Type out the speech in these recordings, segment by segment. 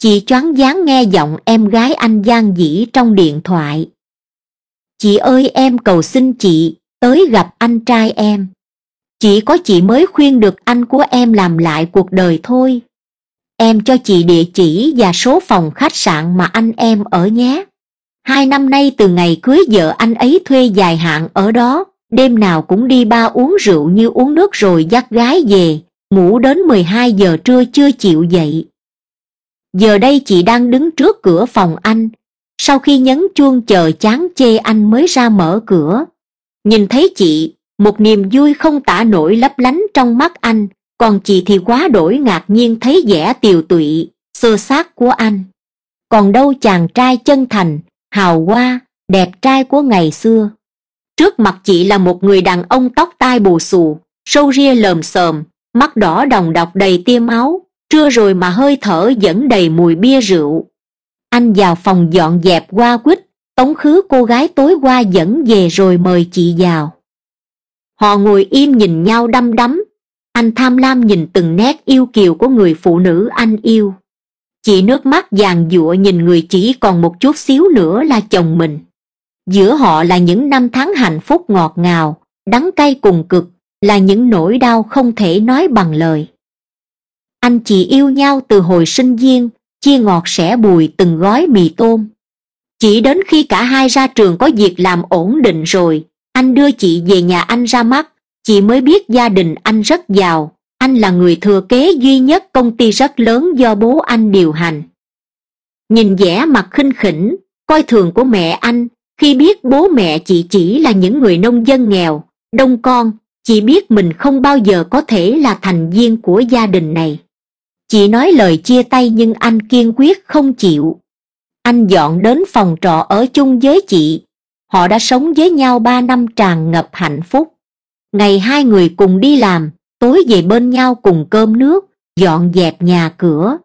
chị choáng váng nghe giọng em gái anh giang dĩ trong điện thoại chị ơi em cầu xin chị tới gặp anh trai em chỉ có chị mới khuyên được anh của em làm lại cuộc đời thôi em cho chị địa chỉ và số phòng khách sạn mà anh em ở nhé hai năm nay từ ngày cưới vợ anh ấy thuê dài hạn ở đó đêm nào cũng đi ba uống rượu như uống nước rồi dắt gái về ngủ đến mười hai giờ trưa chưa chịu dậy giờ đây chị đang đứng trước cửa phòng anh sau khi nhấn chuông chờ chán chê anh mới ra mở cửa nhìn thấy chị một niềm vui không tả nổi lấp lánh trong mắt anh còn chị thì quá đổi ngạc nhiên thấy vẻ tiều tụy xơ xác của anh còn đâu chàng trai chân thành hào hoa đẹp trai của ngày xưa trước mặt chị là một người đàn ông tóc tai bù xù râu ria lờm xờm mắt đỏ đồng đọc đầy tia máu trưa rồi mà hơi thở vẫn đầy mùi bia rượu anh vào phòng dọn dẹp qua quýt tống khứ cô gái tối qua dẫn về rồi mời chị vào họ ngồi im nhìn nhau đăm đắm anh tham lam nhìn từng nét yêu kiều của người phụ nữ anh yêu chị nước mắt vàng giụa nhìn người chỉ còn một chút xíu nữa là chồng mình giữa họ là những năm tháng hạnh phúc ngọt ngào đắng cay cùng cực là những nỗi đau không thể nói bằng lời anh chị yêu nhau từ hồi sinh viên chia ngọt sẻ bùi từng gói mì tôm chỉ đến khi cả hai ra trường có việc làm ổn định rồi anh đưa chị về nhà anh ra mắt chị mới biết gia đình anh rất giàu anh là người thừa kế duy nhất công ty rất lớn do bố anh điều hành nhìn vẻ mặt khinh khỉnh coi thường của mẹ anh khi biết bố mẹ chị chỉ là những người nông dân nghèo đông con chị biết mình không bao giờ có thể là thành viên của gia đình này chị nói lời chia tay nhưng anh kiên quyết không chịu anh dọn đến phòng trọ ở chung với chị họ đã sống với nhau ba năm tràn ngập hạnh phúc ngày hai người cùng đi làm tối về bên nhau cùng cơm nước dọn dẹp nhà cửa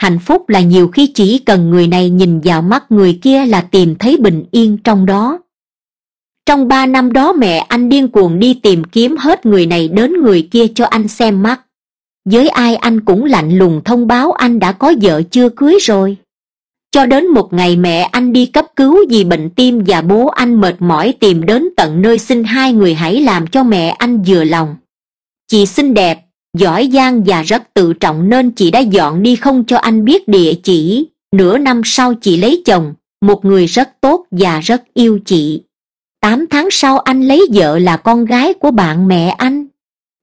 hạnh phúc là nhiều khi chỉ cần người này nhìn vào mắt người kia là tìm thấy bình yên trong đó trong ba năm đó mẹ anh điên cuồng đi tìm kiếm hết người này đến người kia cho anh xem mắt với ai anh cũng lạnh lùng thông báo anh đã có vợ chưa cưới rồi cho đến một ngày mẹ anh đi cấp cứu vì bệnh tim và bố anh mệt mỏi tìm đến tận nơi xin hai người hãy làm cho mẹ anh vừa lòng chị xinh đẹp giỏi giang và rất tự trọng nên chị đã dọn đi không cho anh biết địa chỉ nửa năm sau chị lấy chồng một người rất tốt và rất yêu chị tám tháng sau anh lấy vợ là con gái của bạn mẹ anh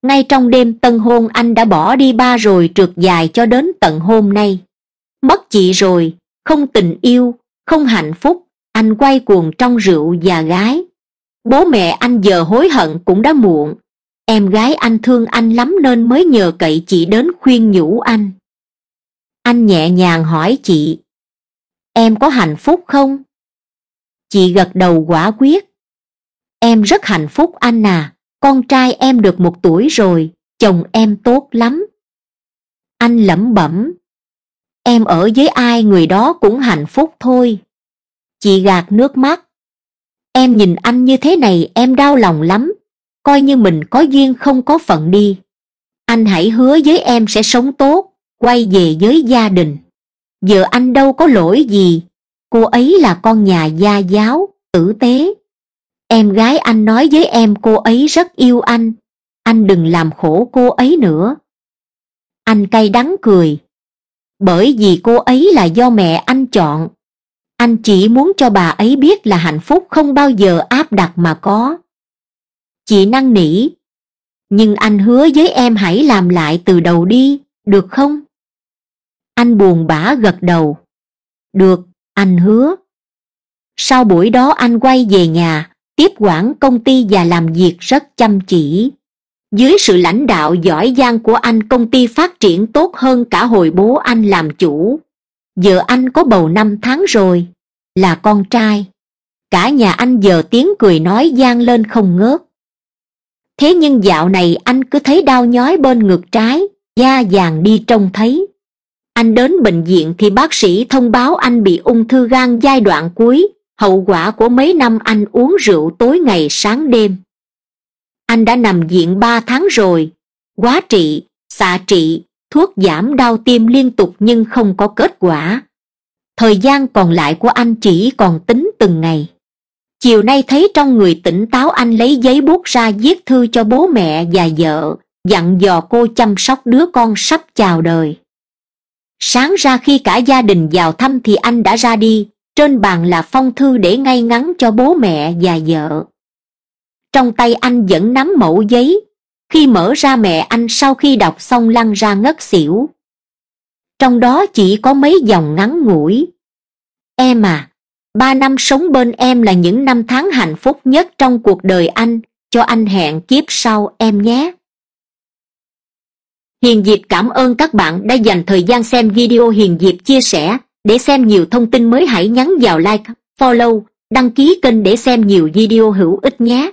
ngay trong đêm tân hôn anh đã bỏ đi ba rồi trượt dài cho đến tận hôm nay mất chị rồi không tình yêu không hạnh phúc anh quay cuồng trong rượu và gái bố mẹ anh giờ hối hận cũng đã muộn em gái anh thương anh lắm nên mới nhờ cậy chị đến khuyên nhủ anh anh nhẹ nhàng hỏi chị em có hạnh phúc không chị gật đầu quả quyết em rất hạnh phúc anh à con trai em được một tuổi rồi, chồng em tốt lắm. Anh lẩm bẩm, em ở với ai người đó cũng hạnh phúc thôi. Chị gạt nước mắt, em nhìn anh như thế này em đau lòng lắm, coi như mình có duyên không có phận đi. Anh hãy hứa với em sẽ sống tốt, quay về với gia đình. Giờ anh đâu có lỗi gì, cô ấy là con nhà gia giáo, tử tế em gái anh nói với em cô ấy rất yêu anh anh đừng làm khổ cô ấy nữa anh cay đắng cười bởi vì cô ấy là do mẹ anh chọn anh chỉ muốn cho bà ấy biết là hạnh phúc không bao giờ áp đặt mà có chị năn nỉ nhưng anh hứa với em hãy làm lại từ đầu đi được không anh buồn bã gật đầu được anh hứa sau buổi đó anh quay về nhà tiếp quản công ty và làm việc rất chăm chỉ dưới sự lãnh đạo giỏi giang của anh công ty phát triển tốt hơn cả hồi bố anh làm chủ giờ anh có bầu năm tháng rồi là con trai cả nhà anh giờ tiếng cười nói giang lên không ngớt thế nhưng dạo này anh cứ thấy đau nhói bên ngực trái da vàng đi trông thấy anh đến bệnh viện thì bác sĩ thông báo anh bị ung thư gan giai đoạn cuối hậu quả của mấy năm anh uống rượu tối ngày sáng đêm anh đã nằm viện ba tháng rồi quá trị xạ trị thuốc giảm đau tim liên tục nhưng không có kết quả thời gian còn lại của anh chỉ còn tính từng ngày chiều nay thấy trong người tỉnh táo anh lấy giấy bút ra viết thư cho bố mẹ và vợ dặn dò cô chăm sóc đứa con sắp chào đời sáng ra khi cả gia đình vào thăm thì anh đã ra đi trên bàn là phong thư để ngay ngắn cho bố mẹ và vợ trong tay anh vẫn nắm mẫu giấy khi mở ra mẹ anh sau khi đọc xong lăn ra ngất xỉu trong đó chỉ có mấy dòng ngắn ngủi em à ba năm sống bên em là những năm tháng hạnh phúc nhất trong cuộc đời anh cho anh hẹn kiếp sau em nhé hiền diệp cảm ơn các bạn đã dành thời gian xem video hiền diệp chia sẻ để xem nhiều thông tin mới hãy nhắn vào like follow đăng ký kênh để xem nhiều video hữu ích nhé